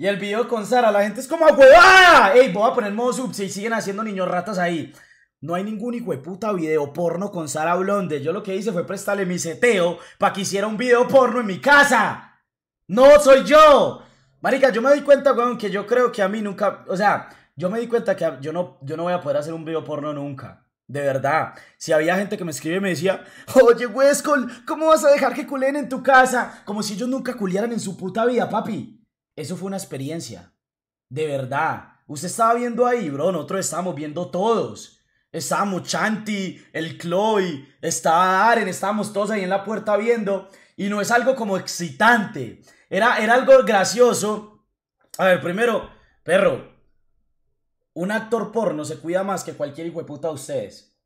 Y el video con Sara, la gente es como ah, huevada. Ey, voy a poner modo sub si siguen haciendo niños ratas ahí. No hay ningún hijo de puta video porno con Sara Blonde. Yo lo que hice fue prestarle mi seteo para que hiciera un video porno en mi casa. No soy yo. Marica, yo me di cuenta, weón, que yo creo que a mí nunca. O sea, yo me di cuenta que yo no, yo no voy a poder hacer un video porno nunca. De verdad. Si había gente que me escribe y me decía, oye, Wescol, ¿cómo vas a dejar que culen en tu casa? Como si ellos nunca culieran en su puta vida, papi. Eso fue una experiencia. De verdad. Usted estaba viendo ahí, bro. Nosotros estábamos viendo todos. Estábamos Chanti, el Chloe, estaba Aren, estábamos todos ahí en la puerta viendo. Y no es algo como excitante. Era, era algo gracioso. A ver, primero, perro. Un actor porno se cuida más que cualquier hijo de puta ustedes.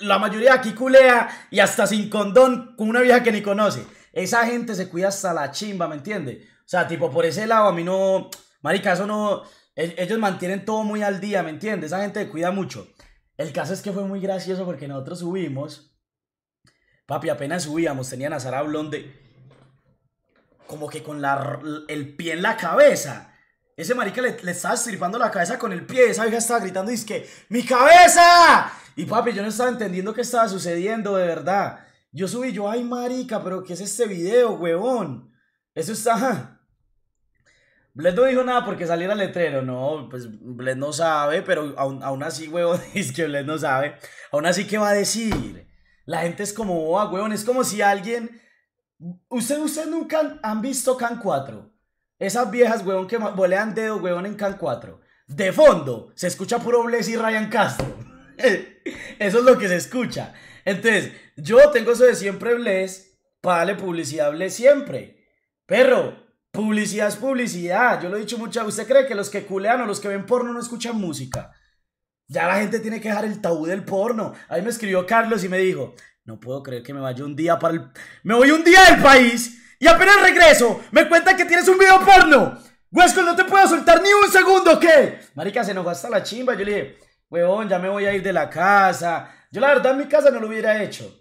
La mayoría aquí culea y hasta sin condón con una vieja que ni conoce. Esa gente se cuida hasta la chimba, ¿me entiende? O sea, tipo, por ese lado, a mí no. Marica, eso no. E-, ellos mantienen todo muy al día, ¿me entiendes? Esa gente cuida mucho. El caso es que fue muy gracioso porque nosotros subimos. Papi, apenas subíamos, tenían a Blonde como que con el pie en la cabeza. Ese marica le, le estaba estripando la cabeza con el pie. Esa vieja estaba gritando: y dice que ¡Mi cabeza! Y papi, yo no estaba entendiendo qué estaba sucediendo, de verdad. Yo subí, yo, ay, marica, pero ¿qué es este video, huevón? Eso está. Bled no dijo nada porque saliera al letrero, no, pues Bled no sabe, pero aún, así, huevón, es que Bled no sabe, aún así, ¿qué va a decir? La gente es como boba, huevón, es como si alguien, ustedes usted nunca han, visto Can 4, esas viejas, huevón, que volean dedo, huevón, en Can 4, de fondo, se escucha puro Bles y Ryan Castro, eso es lo que se escucha, entonces, yo tengo eso de siempre Bles, para darle publicidad a siempre, Pero... Publicidad es publicidad. Yo lo he dicho muchas veces. ¿Usted cree que los que culean o los que ven porno no escuchan música? Ya la gente tiene que dejar el tabú del porno. Ahí me escribió Carlos y me dijo, no puedo creer que me vaya un día para el... Me voy un día del país y apenas regreso me cuenta que tienes un video porno. Huesco, no te puedo soltar ni un segundo, ¿qué? Marica, se enojó hasta la chimba. Yo le dije, huevón, ya me voy a ir de la casa. Yo la verdad en mi casa no lo hubiera hecho.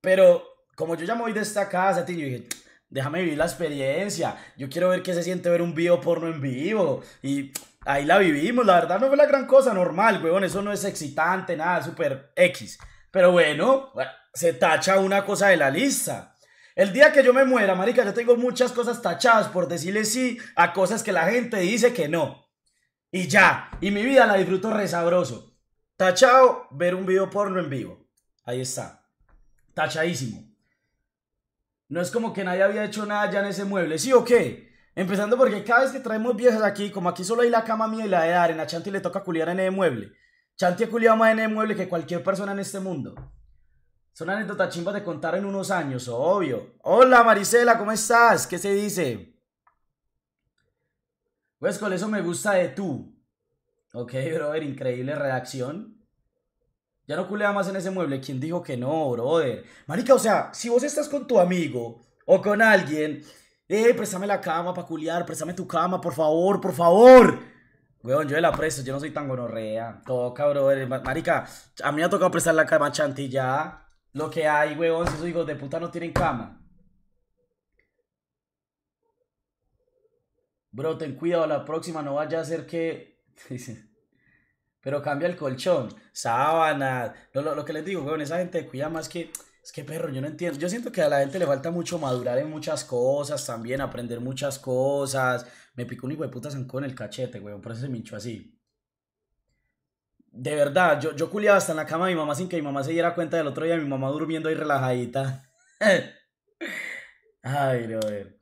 Pero como yo ya me voy de esta casa, tío, yo dije, déjame vivir la experiencia. Yo quiero ver qué se siente ver un video porno en vivo. Y ahí la vivimos, la verdad no fue la gran cosa, normal, weón. Eso no es excitante, nada, súper X. Pero bueno, se tacha una cosa de la lista. El día que yo me muera, marica, yo tengo muchas cosas tachadas por decirle sí a cosas que la gente dice que no. Y ya, y mi vida la disfruto resabroso. Tachado, ver un video porno en vivo. Ahí está. Tachadísimo. No es como que nadie había hecho nada ya en ese mueble, ¿sí o qué? Empezando porque cada vez que traemos viejas aquí, como aquí solo hay la cama mía y la de Arena, a Chanti le toca culiar en el mueble. Chanti ha culiado más en el mueble que cualquier persona en este mundo. Son anécdotas chimbas de contar en unos años, obvio. Hola Marisela, ¿cómo estás? ¿Qué se dice? Pues con eso me gusta de tú. Ok, brother, increíble reacción. Ya no culea más en ese mueble. ¿Quién dijo que no, brother? Marica, o sea, si vos estás con tu amigo o con alguien, eh, préstame la cama para culiar, préstame tu cama, por favor, por favor. Weón, yo la presto, yo no soy tan gonorrea. Toca, brother. Marica, a mí me ha tocado prestar la cama chantilla. Lo que hay, weón, si esos hijos de puta no tienen cama. Bro, ten cuidado, la próxima no vaya a ser que... Pero cambia el colchón, sábanas, lo, que les digo, weón, esa gente cuida más que... Es que perro, yo no entiendo. Yo siento que a la gente le falta mucho madurar en muchas cosas también, aprender muchas cosas. Me picó un hijo de puta zancón en el cachete, weón, por eso se me hinchó así. De verdad, yo, yo culiaba hasta en la cama de mi mamá sin que mi mamá se diera cuenta del otro día, mi mamá durmiendo ahí relajadita. Ay, ver.